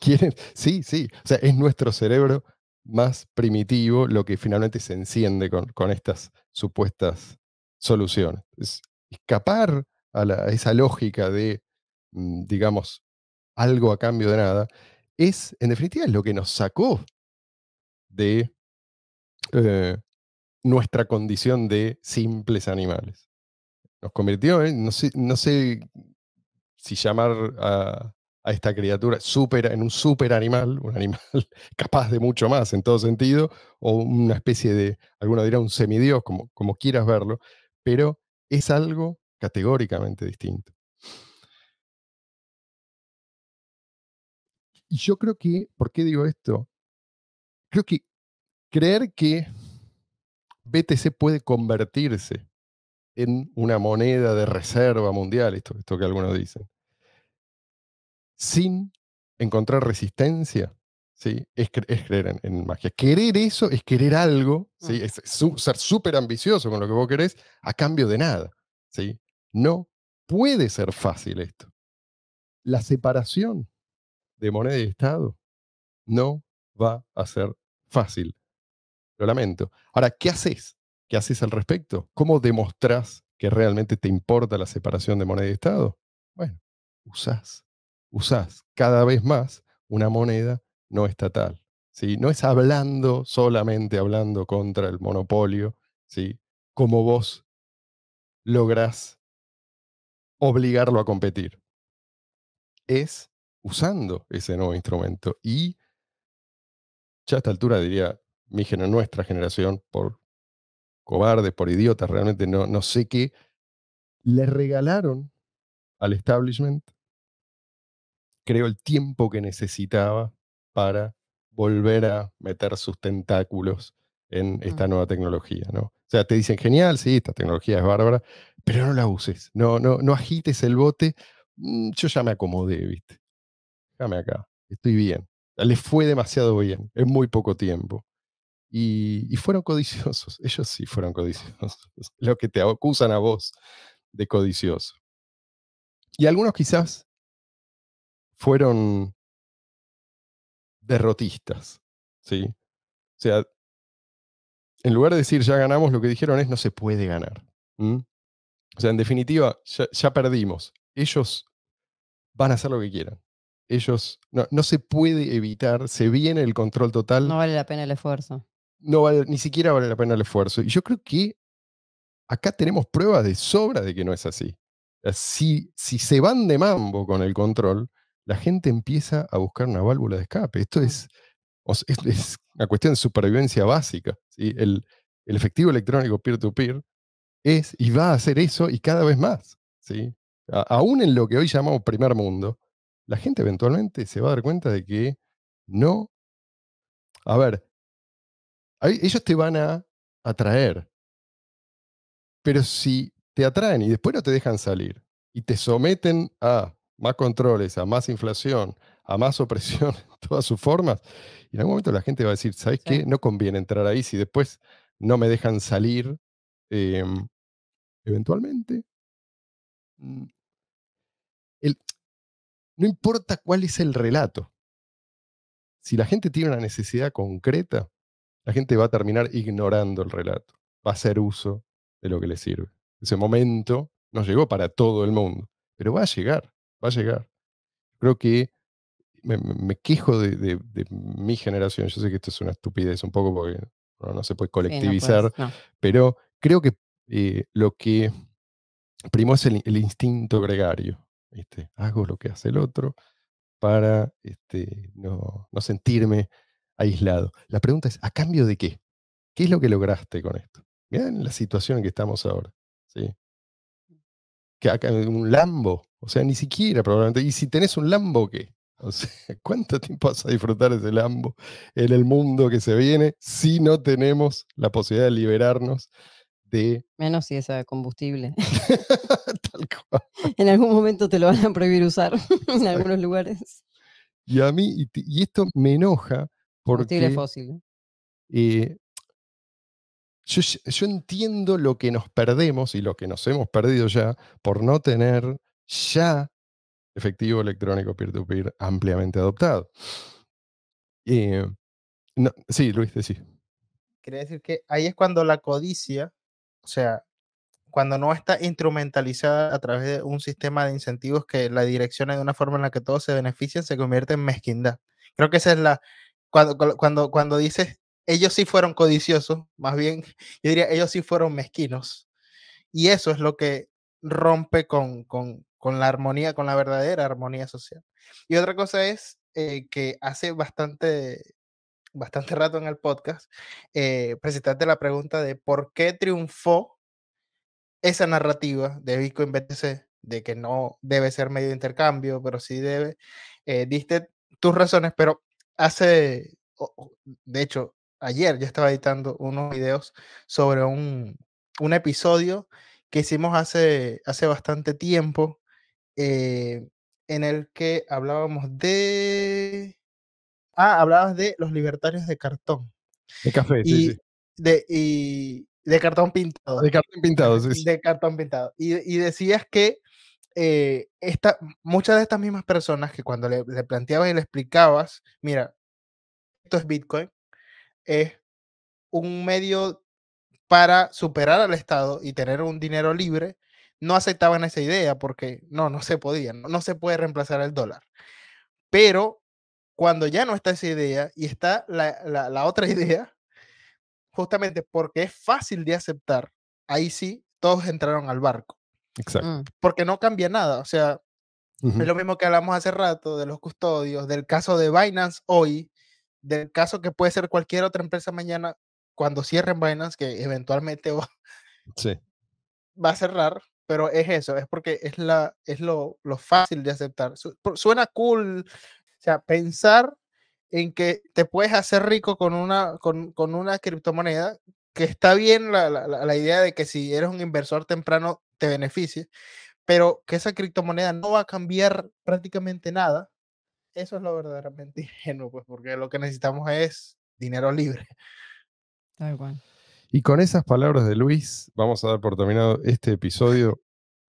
quieren, sí, sí. O sea, es nuestro cerebro más primitivo lo que finalmente se enciende con, con estas supuestas soluciones. escapar a, esa lógica de, mm, digamos, algo a cambio de nada, es, en definitiva, es lo que nos sacó de eh, nuestra condición de simples animales. Nos convirtió en, no sé, no sé si llamar a, esta criatura en un super animal, un animal capaz de mucho más en todo sentido, o una especie de, alguna dirá un semidios, como, como quieras verlo, pero es algo categóricamente distinto. y Yo creo que, ¿por qué digo esto? Creo que creer que BTC puede convertirse en una moneda de reserva mundial, esto, esto que algunos dicen, sin encontrar resistencia, ¿sí? es, creer en, magia. Querer eso es querer algo, mm. ¿sí? ser súper ambicioso con lo que vos querés a cambio de nada. ¿sí? No puede ser fácil esto. La separación de moneda y Estado no va a ser fácil. Lo lamento. Ahora, ¿qué haces? ¿Qué haces al respecto? ¿Cómo demostrás que realmente te importa la separación de moneda y Estado? Bueno, usás, usás cada vez más una moneda no estatal. ¿sí? No es hablando, solamente hablando contra el monopolio, ¿sí? como vos lográs obligarlo a competir. Es usando ese nuevo instrumento. Y ya a esta altura diría, mi generación, nuestra generación, por cobardes, por idiotas, realmente no, no sé qué, le regalaron al establishment, creo, el tiempo que necesitaba para volver a meter sus tentáculos en esta mm. nueva tecnología, ¿no? O sea, te dicen, genial, sí, esta tecnología es bárbara, pero no la uses, no, no, no agites el bote, mm, yo ya me acomodé, ¿viste? Déjame acá, estoy bien. Le fue demasiado bien, Es muy poco tiempo. Y, fueron codiciosos, ellos sí fueron codiciosos, lo que te acusan a vos de codicioso. Y algunos quizás fueron derrotistas, ¿sí? O sea, en lugar de decir ya ganamos, lo que dijeron es no se puede ganar. O sea, en definitiva, ya, perdimos. Ellos van a hacer lo que quieran. Ellos, no, no se puede evitar, se viene el control total. No vale la pena el esfuerzo no vale, ni siquiera vale la pena el esfuerzo. Y yo creo que acá tenemos pruebas de sobra de que no es así. Eh, si, si se van de mambo con el control, la gente empieza a buscar una válvula de escape. Esto es, es, una cuestión de supervivencia básica. El, efectivo electrónico peer-to-peer es y va a hacer eso y cada vez más. ¿sí? aún en lo que hoy llamamos primer mundo, la gente eventualmente se va a dar cuenta de que no... A ver, ellos te van a atraer. Pero si te atraen y después no te dejan salir y te someten a más controles, a más inflación, a más opresión, todas sus formas, y en algún momento la gente va a decir, ¿sabes qué? No conviene entrar ahí si después no me dejan salir em, eventualmente. Mm. no importa cuál es el relato. Si la gente tiene una necesidad concreta, la gente va a terminar ignorando el relato, va a hacer uso de lo que le sirve. Ese momento no llegó para todo el mundo, pero va a llegar, va a llegar. Creo que me, quejo de, mi generación, yo sé que esto es una estupidez un poco porque no se puede colectivizar, pero creo que eh, lo que primó es el, instinto gregario. Hago lo que hace el otro para este, no, no sentirme aislado. La pregunta es, ¿a cambio de qué? ¿Qué es lo que lograste con esto? Vean la situación en que estamos ahora. ¿sí? Que acá, un Lambo, o sea, ni siquiera probablemente. Y si tenés un Lambo, ¿qué? O sea, ¿cuánto tiempo vas a disfrutar ese Lambo en el mundo que se viene si no tenemos la posibilidad de liberarnos de... Menos si es combustible. Tal cual. En algún momento te lo van a prohibir usar en algunos lugares. Y a mí, y esto me enoja fósil. yo, entiendo lo que nos perdemos y lo que nos hemos perdido ya por no tener ya efectivo electrónico peer-to-peer ampliamente adoptado. no, sí, Luis, sí. Quería decir que ahí es cuando la codicia, o sea, cuando no está instrumentalizada a través de un sistema de incentivos que la direcciona de una forma en la que todos se benefician, se convierte en mezquindad. Creo que esa es la, cuando, cuando, cuando dices, ellos sí fueron codiciosos, más bien, yo diría, ellos sí fueron mezquinos. Y eso es lo que rompe con, con, con la armonía, con la verdadera armonía social. Y otra cosa es eh, que hace bastante, bastante rato en el podcast, eh, presentaste la pregunta de por qué triunfó esa narrativa de Bitcoin BTC, de que no debe ser medio de intercambio, pero sí debe. Eh, diste tus razones, pero hace, de hecho, ayer ya estaba editando unos videos sobre un, un episodio que hicimos hace, hace bastante tiempo, eh, en el que hablábamos de... Ah, hablabas de los libertarios de cartón. De café, sí, sí. De, y, de cartón pintado. De cartón pintado, sí. De cartón pintado. Y, y decías que eh, muchas de estas mismas personas que cuando le, planteabas y le explicabas, mira, esto es Bitcoin, es un medio para superar al Estado y tener un dinero libre, no aceptaban esa idea porque no, no se podía, no, se puede reemplazar el dólar. Pero cuando ya no está esa idea y está la otra idea, justamente porque es fácil de aceptar, ahí sí, todos entraron al barco. Exacto. Mm, porque no cambia nada. O sea, es lo mismo que hablamos hace rato de los custodios, del caso de Binance hoy, del caso que puede ser cualquier otra empresa mañana cuando cierren Binance, que eventualmente va, va a cerrar, pero es eso, es porque es, la, es lo, lo fácil de aceptar. suena cool, o sea, pensar en que te puedes hacer rico con una, con, con una criptomoneda, que está bien la, la, la idea de que si eres un inversor temprano te beneficie, pero que esa criptomoneda no va a cambiar prácticamente nada, eso es lo verdaderamente ingenuo, pues porque lo que necesitamos es dinero libre. Tal cual. Y con esas palabras de Luis, vamos a dar por terminado este episodio.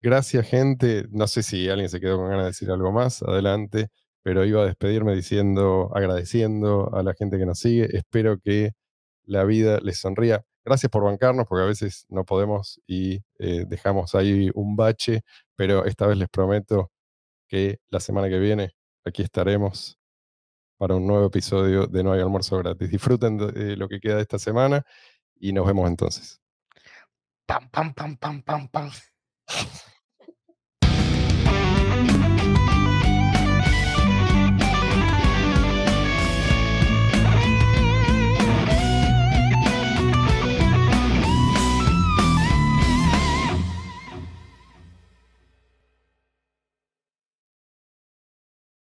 Gracias, gente. No sé si alguien se quedó con ganas de decir algo más. Adelante. Pero iba a despedirme diciendo, agradeciendo a la gente que nos sigue. Espero que la vida les sonría. Gracias por bancarnos, porque a veces no podemos y eh, dejamos ahí un bache, pero esta vez les prometo que la semana que viene aquí estaremos para un nuevo episodio de No hay almuerzo gratis. Disfruten de eh, lo que queda de esta semana y nos vemos entonces. pam, pam, pam, pam, pam.